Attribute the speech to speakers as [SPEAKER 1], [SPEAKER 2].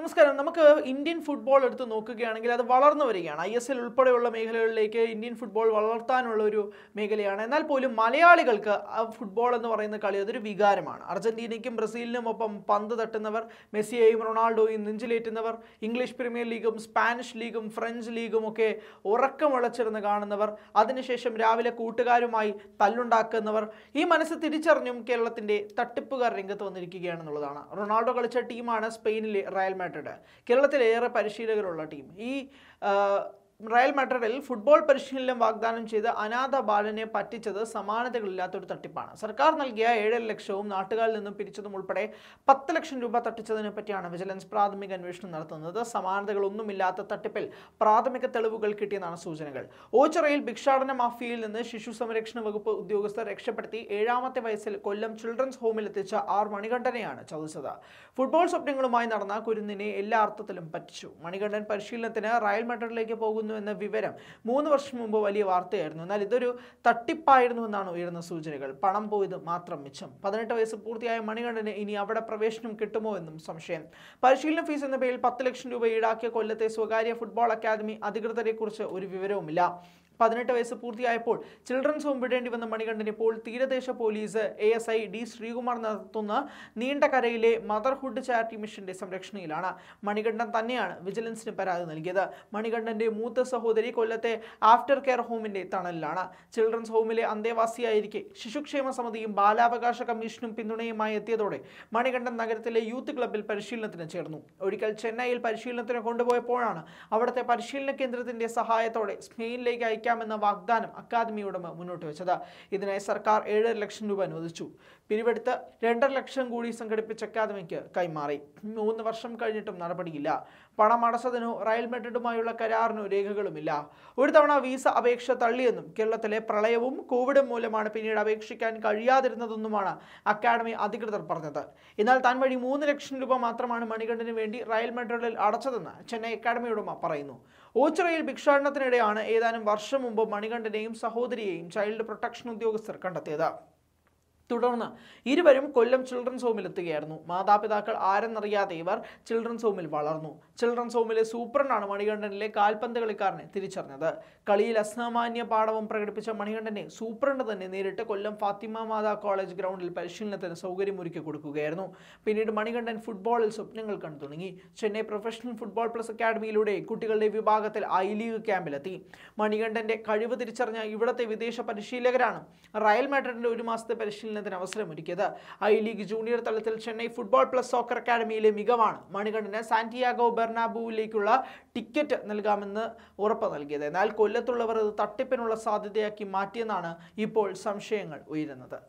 [SPEAKER 1] നമസ്കാരം നമുക്ക് Indian football എടുത്ത് നോക്കുകയാണെങ്കിൽ അത് വളർന്നു വരികയാണ് ഐ എസ് എൽ ഉൾപ്പെടെയുള്ള മേഖലകളിലേക്ക് ഇന്ത്യൻ ഫുട്ബോൾ വളർത്താനുള്ള ഒരു മേഖലയാണ് എന്നാൽ പോലും മലയാളികൾക്ക് ഫുട്ബോൾ എന്ന് പറയുന്ന കളി അതൊരു വികാരമാണ് അർജന്റീനയ്ക്കും ബ്രസീലിനും ഒപ്പം പന്ത് തട്ടുന്നവർ മെസ്സിയെയും റൊണാൾഡോയും നെഞ്ചിലേറ്റുന്നവർ ഇംഗ്ലീഷ് പ്രീമിയർ ലീഗും സ്പാനിഷ് ലീഗും ഫ്രഞ്ച് ലീഗും ഒക്കെ ഉറക്കമുളച്ചിരുന്ന് കാണുന്നവർ അതിനുശേഷം രാവിലെ കൂട്ടുകാരുമായി തല്ലുണ്ടാക്കുന്നവർ ഈ മനസ്സ് തിരിച്ചറിഞ്ഞും കേരളത്തിൻ്റെ തട്ടിപ്പുകാർ രംഗത്ത് വന്നിരിക്കുകയാണെന്നുള്ളതാണ് റൊണാൾഡോ കളിച്ച ടീമാണ് സ്പെയിനിലെ റയൽ മാഡ്രിഡ് യുണൈറ്റഡ് കേരളത്തിലേറെ ഏറെ പരിശീലകരുള്ള ടീം ഈ റയൽ മഡ്രിഡിൽ ഫുട്ബോൾ പരിശീലനം വാഗ്ദാനം ചെയ്ത് അനാഥ ബാലനെ പറ്റിച്ചത് സമാനതകളില്ലാത്തൊരു തട്ടിപ്പാണ് സർക്കാർ നൽകിയ ഏഴര ലക്ഷവും നാട്ടുകാരിൽ നിന്നും പിരിച്ചതും ഉൾപ്പെടെ പത്ത് ലക്ഷം രൂപ തട്ടിച്ചതിനെ പറ്റിയാണ് വിജിലൻസ് പ്രാഥമിക അന്വേഷണം നടത്തുന്നത് സമാനതകളൊന്നുമില്ലാത്ത തട്ടിപ്പിൽ പ്രാഥമിക തെളിവുകൾ കിട്ടിയെന്നാണ് സൂചനകൾ ഓച്ചിറയിൽ ഭിക്ഷാടന മാഫിയയിൽ നിന്ന് ശിശു സംരക്ഷണ വകുപ്പ് ഉദ്യോഗസ്ഥർ രക്ഷപ്പെടുത്തി ഏഴാമത്തെ വയസ്സിൽ കൊല്ലം ചിൽഡ്രൻസ് ഹോമിലെത്തിച്ച ആർ മണികണ്ഠനെയാണ് ചോദിച്ചത് ഫുട്ബോൾ സ്വപ്നങ്ങളുമായി നടന്ന കുരുന്നിനെ എല്ലാ അർത്ഥത്തിലും പറ്റിച്ചു മണികണ്ഠൻ പരിശീലനത്തിന് റയൽ മഡ്രിഡിലേക്ക് പോകുന്നു നൽകുന്നു എന്ന വിവരം മൂന്ന് വർഷം മുമ്പ് വലിയ വാർത്തയായിരുന്നു എന്നാൽ ഇതൊരു തട്ടിപ്പായിരുന്നു എന്നാണ് ഉയർന്ന സൂചനകൾ പണം പോയത് മാത്രം മിച്ചം പതിനെട്ട് വയസ്സ് പൂർത്തിയായ മണികണ്ഠന് ഇനി അവിടെ പ്രവേശനം കിട്ടുമോ എന്നും സംശയം പരിശീലന ഫീസ് എന്ന പേരിൽ പത്ത് ലക്ഷം രൂപ ഈടാക്കിയ കൊല്ലത്തെ സ്വകാര്യ ഫുട്ബോൾ അക്കാദമി അധികൃതരെക്കുറിച്ച് ഒരു വിവരവുമില്ല പതിനെട്ട് വയസ്സ് പൂർത്തിയായപ്പോൾ ചിൽഡ്രൻസ് ഹോം വിടേണ്ടി വന്ന മണികണ്ഠൻ ഇപ്പോൾ തീരദേശ police A S I D Sreekumar നടത്തുന്ന നീണ്ടകരയിലെ മദർഹുഡ് ചാരിറ്റി മിഷന്റെ സംരക്ഷണയിലാണ് മണികണ്ഠൻ തന്നെയാണ് വിജിലൻസിന് പരാതി നൽകിയത് മണികണ്ഠന്റെ മൂത്ത സഹോദരി കൊല്ലത്തെ ആഫ്റ്റർ കെയർ ഹോമിന്റെ തണലിലാണ് ചിൽഡ്രൻസ് ഹോമിലെ അന്തേവാസിയായിരിക്കെ ശിശുക്ഷേമ സമിതിയും ബാലാവകാശ കമ്മീഷനും പിന്തുണയുമായി എത്തിയതോടെ മണികണ്ഠൻ നഗരത്തിലെ യൂത്ത് ക്ലബ്ബിൽ പരിശീലനത്തിന് ചേർന്നു ഒരിക്കൽ ചെന്നൈയിൽ പരിശീലനത്തിന് കൊണ്ടുപോയപ്പോഴാണ് അവിടുത്തെ പരിശീലന കേന്ദ്രത്തിന്റെ സഹായത്തോടെ സ്പെയിനിലേക്ക് അയക്കാൻ സഹായിക്കാമെന്ന വാഗ്ദാനം അക്കാദമി ഉടമ മുന്നോട്ട് വെച്ചത് ഇതിനായി സർക്കാർ ഏഴര ലക്ഷം രൂപ അനുവദിച്ചു പിരിവെടുത്ത് രണ്ടര ലക്ഷം കൂടി സംഘടിപ്പിച്ച അക്കാദമിക്ക് കൈമാറി മൂന്ന് വർഷം കഴിഞ്ഞിട്ടും നടപടിയില്ല പണമടച്ചതിനോ റയൽ മെഡ്രിഡുമായുള്ള കരാറിനോ രേഖകളുമില്ല ഒരു തവണ വീസ അപേക്ഷ തള്ളിയെന്നും കേരളത്തിലെ പ്രളയവും കോവിഡും മൂലമാണ് പിന്നീട് അപേക്ഷിക്കാൻ കഴിയാതിരുന്നതെന്നുമാണ് അക്കാദമി അധികൃതർ പറഞ്ഞത് എന്നാൽ താൻ വഴി മൂന്ന് ലക്ഷം രൂപ മാത്രമാണ് മണികണ്ഠന് വേണ്ടി റയൽ മെഡ്രിഡിൽ അടച്ചതെന്ന് ചെന്നൈ അക്കാഡമി ഉടമ പറയുന്നു ഓച്ചിറയിൽ ഭിക്ഷാടനത്തിനിടെയാണ് ഏതാനും വർഷം മുമ്പ് മണികണ്ഠനെയും സഹോദരിയെയും ചൈൽഡ് പ്രൊട്ടക്ഷൻ ഉദ്യോഗസ്ഥർ കണ്ടെത്തിയത് തുടർന്ന് ഇരുവരും കൊല്ലം ചിൽഡ്രൻസ് ഹോമിലെത്തുകയായിരുന്നു മാതാപിതാക്കൾ ആരെന്നറിയാതെ ഇവർ ചിൽഡ്രൻസ് ഹോമിൽ വളർന്നു ചിൽഡ്രൻസ് ഹോമിലെ സൂപ്രണ്ടാണ് മണികണ്ഠനിലെ കാൽപന്ത് കളിക്കാരനെ തിരിച്ചറിഞ്ഞത് കളിയിൽ അസാമാന്യ പാഠവും പ്രകടിപ്പിച്ച മണികണ്ഠനെ സൂപ്രണ്ട് തന്നെ നേരിട്ട് കൊല്ലം ഫാത്തിമ മാതാ കോളേജ് ഗ്രൗണ്ടിൽ പരിശീലനത്തിന് സൗകര്യമൊരുക്കി കൊടുക്കുകയായിരുന്നു പിന്നീട് മണികണ്ഠൻ ഫുട്ബോളിൽ സ്വപ്നങ്ങൾ കണ്ടു തുടങ്ങി ചെന്നൈ പ്രൊഫഷണൽ ഫുട്ബോൾ പ്ലസ് അക്കാഡമിയിലൂടെ കുട്ടികളുടെ വിഭാഗത്തിൽ ഐ ലീഗ് ക്യാമ്പിലെത്തി മണികണ്ഠന്റെ കഴിവ് തിരിച്ചറിഞ്ഞ ഇവിടത്തെ വിദേശ പരിശീലകരാണ് റയൽ മാഡ്രിഡിന്റെ ഒരു മാസത്തെ പരിശീലനം പരിശീലനത്തിന് അവസരമൊരുക്കിയത് ഐ ലീഗ് ജൂനിയർ തലത്തിൽ ചെന്നൈ ഫുട്ബോൾ പ്ലസ് സോക്കർ അക്കാഡമിയിലെ മികവാണ് മണികണ്ഠന് സാന്റിയാഗോ ബെർണാബുവിലേക്കുള്ള ടിക്കറ്റ് നൽകാമെന്ന് ഉറപ്പ് നൽകിയത് എന്നാൽ കൊല്ലത്തുള്ളവർ അത് തട്ടിപ്പിനുള്ള സാധ്യതയാക്കി മാറ്റിയെന്നാണ് ഇപ്പോൾ സംശയങ്ങൾ ഉയരുന്നത്